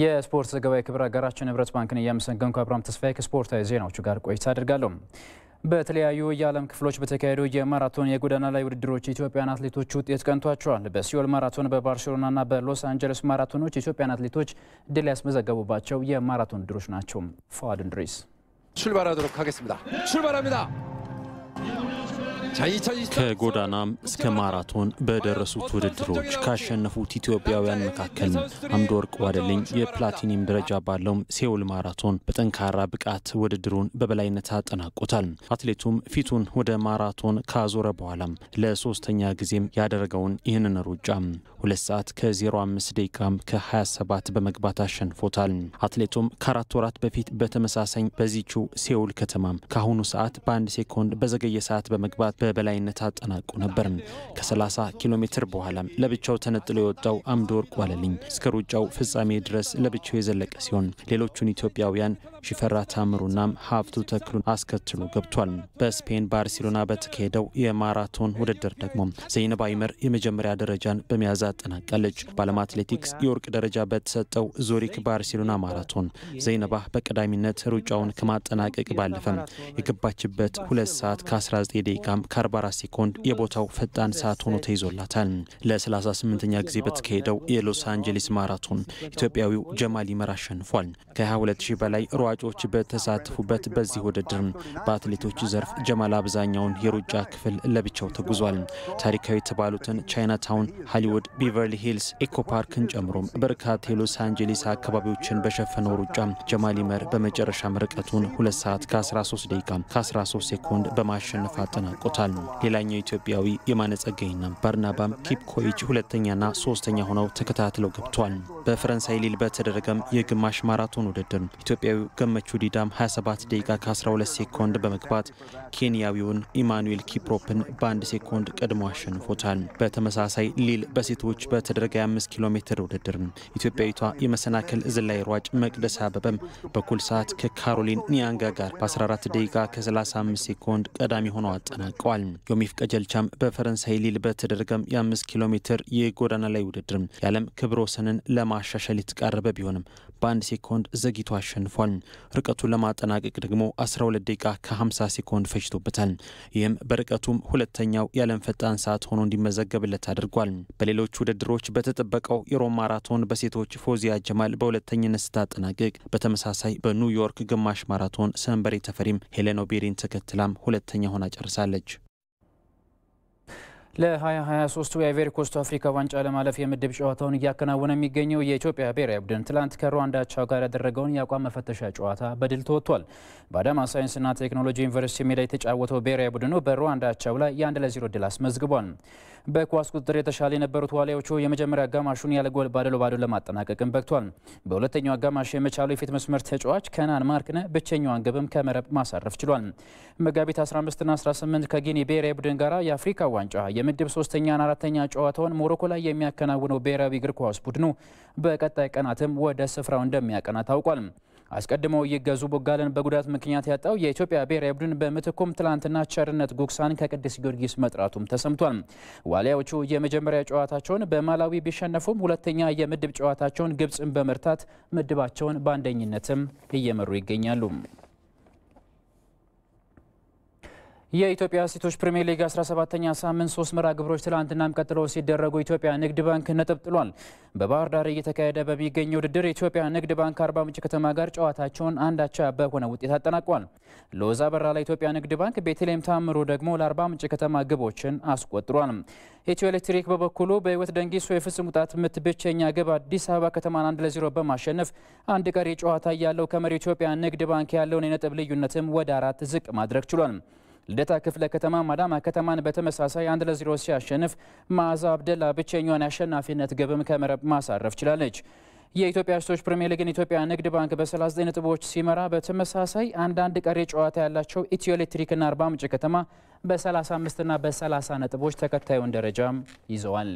የስፖርት ዘገባ የክብር አጋራችን ህብረት ባንክን እያመሰገንኩ አብርሃም ተስፋዬ ከስፖርታዊ ዜናዎቹ ጋር ቆይታ አድርጋለሁ። በተለያዩ የዓለም ክፍሎች በተካሄዱ የማራቶን የጎዳና ላይ ውድድሮች ኢትዮጵያን አትሌቶች ውጤት ቀንቷቸዋል። በሲዮል ማራቶን፣ በባርሴሎናና በሎስ አንጀለስ ማራቶኖች ኢትዮጵያን አትሌቶች ድል ያስመዘገቡባቸው የማራቶን ውድድሮች ናቸው። ፋዋድ እንድሪስ ካገስምዳ 하겠습니다. ሚዳ ከጎዳናም እስከ ማራቶን በደረሱት ውድድሮች ካሸነፉት ኢትዮጵያውያን መካከል ወርቅ ዋደልኝ የፕላቲኒየም ደረጃ ባለውም ሴውል ማራቶን በጠንካራ ብቃት ውድድሩን በበላይነት አጠናቆታል። አትሌቱም ፊቱን ወደ ማራቶን ካዞረ በኋላም ለሶስተኛ ጊዜም ያደረገውን ይህንን ሩጫ ሁለት ሰዓት ከ05 ደቂቃም ከ27 በመግባት አሸንፎታል። አትሌቱም ከአራት ወራት በፊት በተመሳሳይ በዚችው ሴውል ከተማ ከአሁኑ ሰዓት በአንድ ሴኮንድ በዘገየ ሰዓት በመግባት በበላይነት አጠናቁ ነበር። ከ30 ኪሎ ሜትር በኋላ ለብቻው ተነጥሎ የወጣው አምድ ወርቅ ዋለልኝ እስከ ሩጫው ፍጻሜ ድረስ ለብቻው የዘለቀ ሲሆን ሌሎቹን ኢትዮጵያውያን ይፈራ ታምሩና ሀብቱ ተክሉን አስከትሎ ገብቷል። በስፔን ባርሴሎና በተካሄደው የማራቶን ውድድር ደግሞ ዘይነብ አይመር የመጀመሪያ ደረጃን በመያዝ አጠናቃለች። በዓለም አትሌቲክስ የወርቅ ደረጃ በተሰጠው ዙሪክ ባርሴሎና ማራቶን ዘይነባ በቀዳሚነት ሩጫውን ከማጠናቀቅ ባለፈ የገባችበት 2 ሰዓት ከ19 ደቂቃም ከ44 ሴኮንድ የቦታው ፈጣን ሰዓት ሆኖ ተይዞላታል። ለ38ኛ ጊዜ በተካሄደው የሎስ አንጀሊስ ማራቶን ኢትዮጵያዊው ጀማል ይመር አሸንፏል። ከ22000 በላይ ሯ ሯጮች በተሳተፉበት በዚህ ውድድር። በአትሌቶች ዘርፍ ጀማል አብዛኛውን የሩጫ ክፍል ለብቻው ተጉዟል። ታሪካዊ የተባሉትን ቻይናታውን፣ ሃሊውድ፣ ቢቨርሊ ሂልስ፣ ኢኮ ፓርክን በርካታ የሎስ አንጀሊስ አካባቢዎችን በሸፈነው ሩጫ ጀማል ይመር በመጨረሻም ርቀቱን 2 ሰዓት ከ13 ደቂቃ ከ13 ሴኮንድ በማሸነፍ አጠናቆታል። ሌላኛው ኢትዮጵያዊ የማነ ጸጋይና ባርናባም ኪፕኮይች ሁለተኛና ሶስተኛ ሆነው ተከታትለው ገብቷል። በፈረንሳይ ሊል በተደረገም የግማሽ ማራቶን ውድድር ኢትዮጵያዊ ገመቹ ዲዳም 27 ደቂቃ ከ12 ሴኮንድ በመግባት ኬንያዊውን ኢማኑኤል ኪፕሮፕን በአንድ ሴኮንድ ቀድሞ አሸንፎታል። በተመሳሳይ ሊል በሴቶች በተደረገ 5 ኪሎ ሜትር ውድድር ኢትዮጵያዊቷ የመሰናክል ዝላይ ሯጭ መቅደስ አበበም በኩል ሰዓት ከካሮሊን ኒያንጋ ጋር በ14 ደቂቃ ከ35 ሴኮንድ ቀዳሚ ሆነው አጠናቀዋል። ዮሚፍ ቀጀልቻም በፈረንሳይ ሊል በተደረገም የ5 ኪሎ ሜትር የጎዳና ላይ ውድድር የዓለም ክብረ ወሰንን ለማሻሻል የተቃረበ ቢሆንም በአንድ ሴኮንድ ዘግይቶ አሸንፏል። ርቀቱን ለማጠናቀቅ ደግሞ 12 ደቂቃ ከ50 ሴኮንድ ፈጅቶበታል። ይህም በርቀቱም ሁለተኛው የዓለም ፈጣን ሰዓት ሆኖ እንዲመዘገብለት አድርጓል። በሌሎች ውድድሮች በተጠበቀው የሮም ማራቶን በሴቶች ፎዚያ ጀማል በሁለተኝነት ስታጠናቅቅ፣ በተመሳሳይ በኒውዮርክ ግማሽ ማራቶን ሰንበሬ ተፈሪም ሄሌን ተከትላም ሁለተኛ ሆና ጨርሳለች። ለ2023 የአይቨሪ ኮስቱ አፍሪካ ዋንጫ ለማለፍ የምድብ ጨዋታውን እያከናወነ የሚገኘው የኢትዮጵያ ብሔራዊ ቡድን ትላንት ከሩዋንዳ አቻው ጋር ያደረገውን የአቋም መፈተሻ ጨዋታ በድል ተወጥቷል። በአዳማ ሳይንስና ቴክኖሎጂ ዩኒቨርሲቲ ሜዳ የተጫወተው ብሔራዊ ቡድኑ በሩዋንዳ አቻው ላይ የ1 0 ድል አስመዝግቧል። በኳስ ቁጥጥር የተሻለ የነበሩት ዋሊያዎቹ የመጀመሪያ አጋማሹን ያለ ጎል ባዶ ለባዶ ለማጠናቀቅም በቅቷል። በሁለተኛው አጋማሽ የመቻሉ የፊት መስመር ተጫዋች ከናን ማርክነ ብቸኛዋን ግብም ከመረብ ማሳረፍ ችሏል። መጋቢት 15ና 18 ከጊኒ ብሔራዊ ቡድን ጋር የአፍሪካ ዋንጫ የምድብ ሶስተኛና አራተኛ ጨዋታውን ሞሮኮ ላይ የሚያከናውነው ብሔራዊ እግር ኳስ ቡድኑ በቀጣይ ቀናትም ወደ ስፍራው እንደሚያቀና ታውቋል። አስቀድመው ይገዙ ቦጋለን በጉዳት ምክንያት ያጣው የኢትዮጵያ ብሔራዊ ቡድን በምትኩም ትላንትና ቸርነት ጉግሳን ከቅዱስ ጊዮርጊስ መጥራቱም ተሰምቷል። ዋሊያዎቹ የመጀመሪያ ጨዋታቸውን በማላዊ ቢሸነፉም ሁለተኛ የምድብ ጨዋታቸውን ግብፅን በመርታት ምድባቸውን በአንደኝነትም እየመሩ ይገኛሉ። የኢትዮጵያ ሴቶች ፕሪሚየር ሊግ 17ኛ ሳምንት ሶስት መርሃ ግብሮች ትላንትናም ቀጥለው ሲደረጉ ኢትዮጵያ ንግድ ባንክ ነጥብ ጥሏል። በባህር ዳር እየተካሄደ በሚገኘ ውድድር ኢትዮጵያ ንግድ ባንክ አርባ ምንጭ ከተማ ጋር ጨዋታቸውን አንድ በሆነ ውጤት አጠናቋል። ሎዛ በራ ለኢትዮጵያ ንግድ ባንክ፣ ቤተልሔም ታምሩ ደግሞ ለአርባ ምንጭ ከተማ ግቦችን አስቆጥሯል። ኢትዮ ኤሌክትሪክ በበኩሉ በህይወት ደንጊሶ የፍጹም ቅጣት ምት ብቸኛ ግብ አዲስ አበባ ከተማን አንድ ለዜሮ በማሸነፍ አንድ ቀሪ ጨዋታ እያለው ከመሪው ኢትዮጵያ ንግድ ባንክ ያለውን የነጥብ ልዩነትም ወደ አራት ዝቅ ማድረግ ችሏል። ልደታ ክፍለ ከተማ ማዳማ ከተማን በተመሳሳይ አንድ ለዜሮ ሲያሸንፍ መዓዛ አብደላ ብቸኛዋን የአሸናፊነት ግብም ከመረብ ማሳረፍ ችላለች። የኢትዮጵያ ሴቶች ፕሪምየር ሊግን ኢትዮጵያ ንግድ ባንክ በ39 ነጥቦች ሲመራ በተመሳሳይ አንዳንድ ቀሪ ጨዋታ ያላቸው ኢትዮ ኤሌክትሪክና አርባ ምንጭ ከተማ በ35ና በ30 ነጥቦች ተከታዩን ደረጃም ይዘዋል።